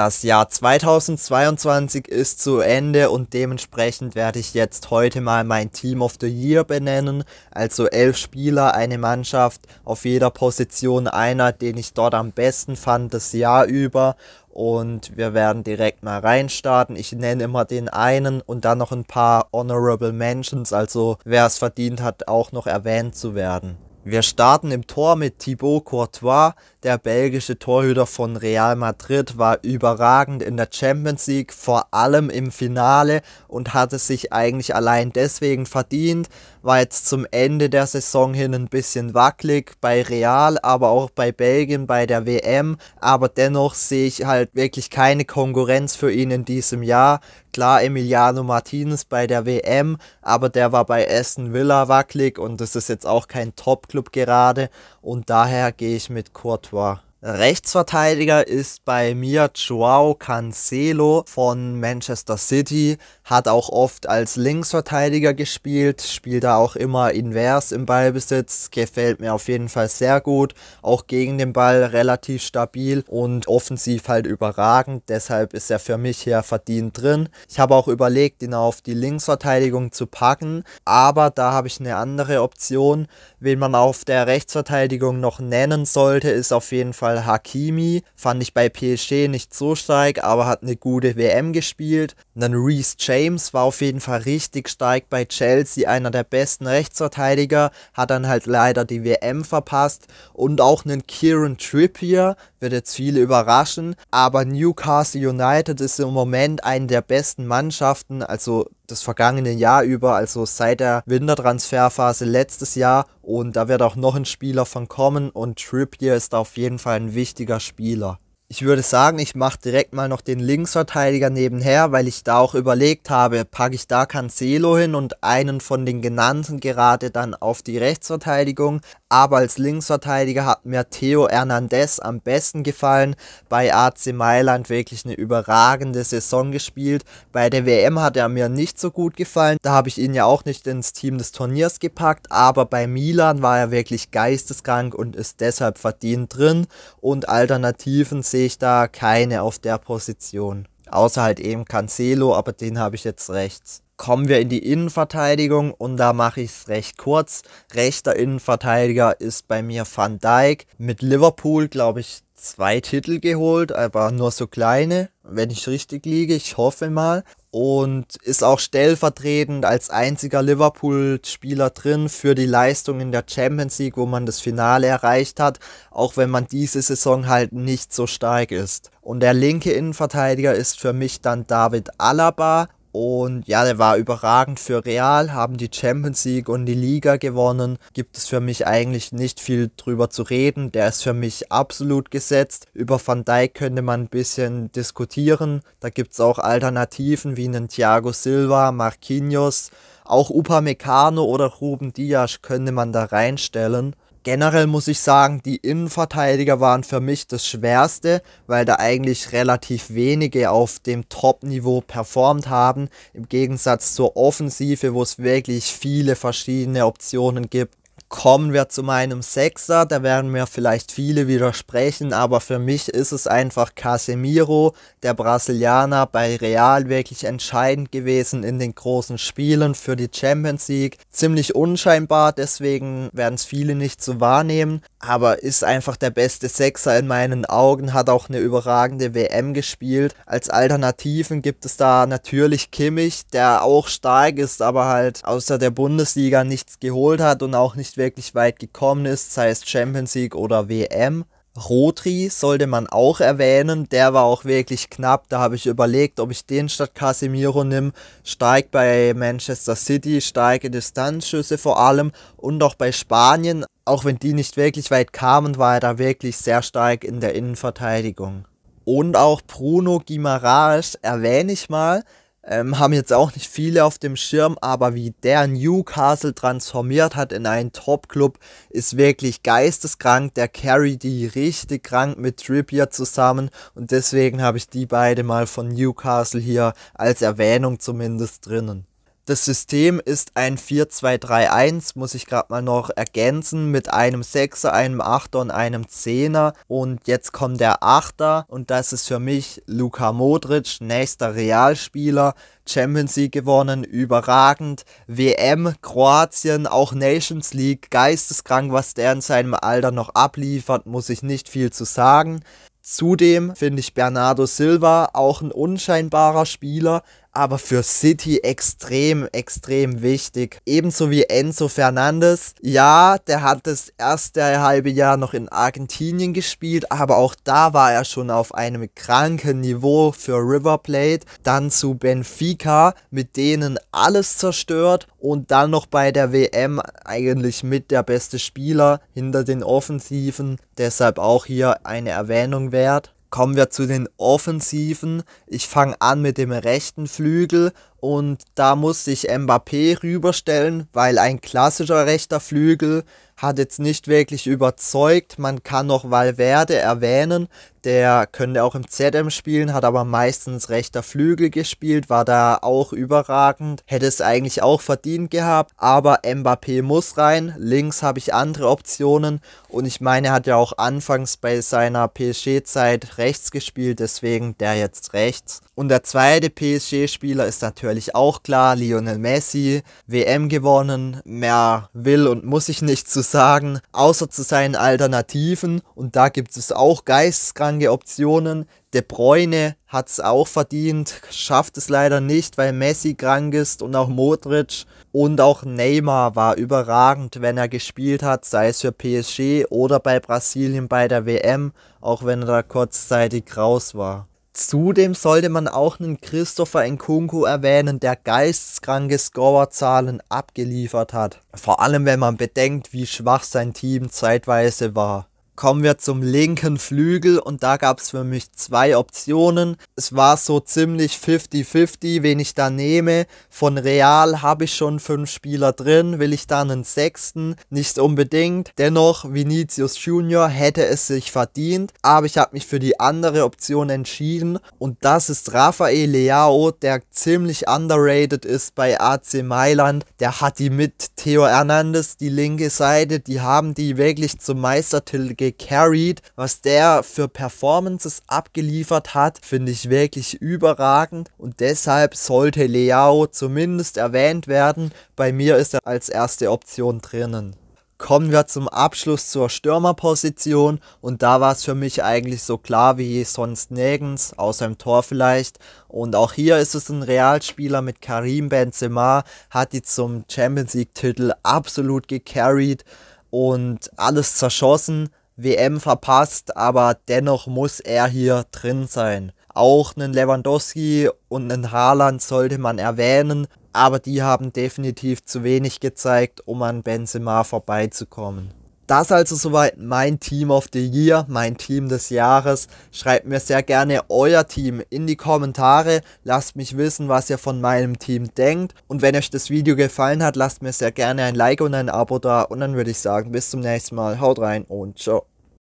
das Jahr 2022 ist zu Ende und dementsprechend werde ich jetzt heute mal mein Team of the Year benennen. Also elf Spieler, eine Mannschaft, auf jeder Position einer, den ich dort am besten fand das Jahr über. Und wir werden direkt mal reinstarten. Ich nenne immer den einen und dann noch ein paar Honorable Mentions, also wer es verdient hat, auch noch erwähnt zu werden. Wir starten im Tor mit Thibaut Courtois. Der belgische Torhüter von Real Madrid war überragend in der Champions League, vor allem im Finale und hatte sich eigentlich allein deswegen verdient. War jetzt zum Ende der Saison hin ein bisschen wackelig bei Real, aber auch bei Belgien bei der WM. Aber dennoch sehe ich halt wirklich keine Konkurrenz für ihn in diesem Jahr. Klar, Emiliano Martinez bei der WM, aber der war bei Aston Villa wackelig und das ist jetzt auch kein Top-Club Club gerade und daher gehe ich mit Courtois. Rechtsverteidiger ist bei mir Joao Cancelo von Manchester City, hat auch oft als Linksverteidiger gespielt, spielt da auch immer invers im Ballbesitz, gefällt mir auf jeden Fall sehr gut, auch gegen den Ball relativ stabil und offensiv halt überragend, deshalb ist er für mich hier verdient drin. Ich habe auch überlegt, ihn auf die Linksverteidigung zu packen, aber da habe ich eine andere Option. Wen man auf der Rechtsverteidigung noch nennen sollte, ist auf jeden Fall Fall Hakimi, fand ich bei PSG nicht so stark, aber hat eine gute WM gespielt. Und dann Reece James war auf jeden Fall richtig stark bei Chelsea, einer der besten Rechtsverteidiger, hat dann halt leider die WM verpasst. Und auch einen Kieran Trippier, wird jetzt viele überraschen, aber Newcastle United ist im Moment eine der besten Mannschaften, also das vergangene Jahr über, also seit der Wintertransferphase letztes Jahr. Und da wird auch noch ein Spieler von kommen und Trippier ist auf jeden Fall ein wichtiger Spieler ich würde sagen, ich mache direkt mal noch den Linksverteidiger nebenher, weil ich da auch überlegt habe, packe ich da Cancelo hin und einen von den genannten gerade dann auf die Rechtsverteidigung. Aber als Linksverteidiger hat mir Theo Hernandez am besten gefallen. Bei AC Mailand wirklich eine überragende Saison gespielt. Bei der WM hat er mir nicht so gut gefallen. Da habe ich ihn ja auch nicht ins Team des Turniers gepackt. Aber bei Milan war er wirklich geisteskrank und ist deshalb verdient drin. Und Alternativen sehe sehe ich da keine auf der Position. Außer halt eben Cancelo, aber den habe ich jetzt rechts kommen wir in die Innenverteidigung und da mache ich es recht kurz. Rechter Innenverteidiger ist bei mir Van Dijk. Mit Liverpool, glaube ich, zwei Titel geholt, aber nur so kleine, wenn ich richtig liege. Ich hoffe mal. Und ist auch stellvertretend als einziger Liverpool-Spieler drin für die Leistung in der Champions League, wo man das Finale erreicht hat, auch wenn man diese Saison halt nicht so stark ist. Und der linke Innenverteidiger ist für mich dann David Alaba und ja, der war überragend für Real, haben die Champions League und die Liga gewonnen. Gibt es für mich eigentlich nicht viel drüber zu reden. Der ist für mich absolut gesetzt. Über Van Dijk könnte man ein bisschen diskutieren. Da gibt es auch Alternativen wie einen Thiago Silva, Marquinhos. Auch Upamecano oder Ruben Dias könnte man da reinstellen. Generell muss ich sagen, die Innenverteidiger waren für mich das Schwerste, weil da eigentlich relativ wenige auf dem Top-Niveau performt haben, im Gegensatz zur Offensive, wo es wirklich viele verschiedene Optionen gibt Kommen wir zu meinem Sechser, da werden mir vielleicht viele widersprechen, aber für mich ist es einfach Casemiro, der Brasilianer bei Real wirklich entscheidend gewesen in den großen Spielen für die Champions League. Ziemlich unscheinbar, deswegen werden es viele nicht so wahrnehmen, aber ist einfach der beste Sechser in meinen Augen, hat auch eine überragende WM gespielt. Als Alternativen gibt es da natürlich Kimmich, der auch stark ist, aber halt außer der Bundesliga nichts geholt hat und auch nicht wirklich weit gekommen ist, sei es Champions League oder WM. Rodri sollte man auch erwähnen, der war auch wirklich knapp, da habe ich überlegt, ob ich den statt Casemiro nehme. steigt bei Manchester City, starke Distanzschüsse vor allem und auch bei Spanien, auch wenn die nicht wirklich weit kamen, war er da wirklich sehr stark in der Innenverteidigung. Und auch Bruno Guimaraes erwähne ich mal, ähm, haben jetzt auch nicht viele auf dem Schirm, aber wie der Newcastle transformiert hat in einen Top-Club, ist wirklich geisteskrank. Der carry die richtig krank mit Trippier zusammen und deswegen habe ich die beide mal von Newcastle hier als Erwähnung zumindest drinnen. Das System ist ein 4-2-3-1, muss ich gerade mal noch ergänzen, mit einem 6er, einem 8er und einem 10er. Und jetzt kommt der 8er und das ist für mich Luka Modric, nächster Realspieler. Champions League gewonnen, überragend. WM, Kroatien, auch Nations League, geisteskrank, was der in seinem Alter noch abliefert, muss ich nicht viel zu sagen. Zudem finde ich Bernardo Silva auch ein unscheinbarer Spieler, aber für City extrem, extrem wichtig. Ebenso wie Enzo Fernandes. Ja, der hat das erste halbe Jahr noch in Argentinien gespielt, aber auch da war er schon auf einem kranken Niveau für River Plate. Dann zu Benfica, mit denen alles zerstört und dann noch bei der WM eigentlich mit der beste Spieler hinter den Offensiven. Deshalb auch hier eine Erwähnung wert. Kommen wir zu den Offensiven. Ich fange an mit dem rechten Flügel und da muss ich Mbappé rüberstellen, weil ein klassischer rechter Flügel hat jetzt nicht wirklich überzeugt. Man kann noch Valverde erwähnen, der könnte auch im ZM spielen, hat aber meistens rechter Flügel gespielt, war da auch überragend, hätte es eigentlich auch verdient gehabt, aber Mbappé muss rein, links habe ich andere Optionen und ich meine, er hat ja auch anfangs bei seiner PSG-Zeit rechts gespielt, deswegen der jetzt rechts. Und der zweite PSG-Spieler ist natürlich auch klar, Lionel Messi, WM gewonnen, mehr will und muss ich nicht zu sagen, außer zu seinen Alternativen, und da gibt es auch geisteskranke Optionen. De Bruyne hat es auch verdient, schafft es leider nicht, weil Messi krank ist und auch Modric und auch Neymar war überragend, wenn er gespielt hat, sei es für PSG oder bei Brasilien bei der WM, auch wenn er da kurzzeitig raus war. Zudem sollte man auch einen Christopher Nkunku erwähnen, der geisteskranke Scorerzahlen abgeliefert hat. Vor allem, wenn man bedenkt, wie schwach sein Team zeitweise war kommen wir zum linken Flügel und da gab es für mich zwei Optionen. Es war so ziemlich 50-50, wen ich da nehme. Von Real habe ich schon fünf Spieler drin, will ich da einen sechsten? Nicht unbedingt. Dennoch, Vinicius Junior hätte es sich verdient, aber ich habe mich für die andere Option entschieden und das ist Rafael Leao, der ziemlich underrated ist bei AC Mailand. Der hat die mit Theo Hernandez, die linke Seite, die haben die wirklich zum Meistertitel gegeben Ray Was der für Performances abgeliefert hat, finde ich wirklich überragend und deshalb sollte Leao zumindest erwähnt werden. Bei mir ist er als erste Option drinnen kommen wir zum Abschluss zur Stürmerposition und da war es für mich eigentlich so klar wie sonst nirgends, außer im Tor vielleicht. Und auch hier ist es ein Realspieler mit Karim Benzema, hat die zum Champions League-Titel absolut gecarried und alles zerschossen. WM verpasst, aber dennoch muss er hier drin sein. Auch einen Lewandowski und einen Haaland sollte man erwähnen, aber die haben definitiv zu wenig gezeigt, um an Benzema vorbeizukommen. Das also soweit mein Team of the Year, mein Team des Jahres. Schreibt mir sehr gerne euer Team in die Kommentare. Lasst mich wissen, was ihr von meinem Team denkt. Und wenn euch das Video gefallen hat, lasst mir sehr gerne ein Like und ein Abo da. Und dann würde ich sagen, bis zum nächsten Mal. Haut rein und ciao.